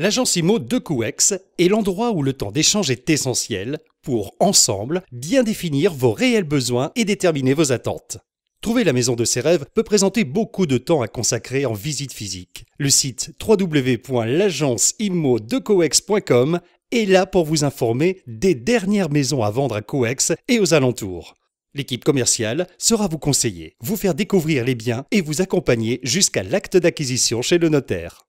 L'agence IMO de COEX est l'endroit où le temps d'échange est essentiel pour, ensemble, bien définir vos réels besoins et déterminer vos attentes. Trouver la maison de ses rêves peut présenter beaucoup de temps à consacrer en visite physique. Le site www.l'agenceimmodecoex.com est là pour vous informer des dernières maisons à vendre à COEX et aux alentours. L'équipe commerciale sera vous conseiller, vous faire découvrir les biens et vous accompagner jusqu'à l'acte d'acquisition chez le notaire.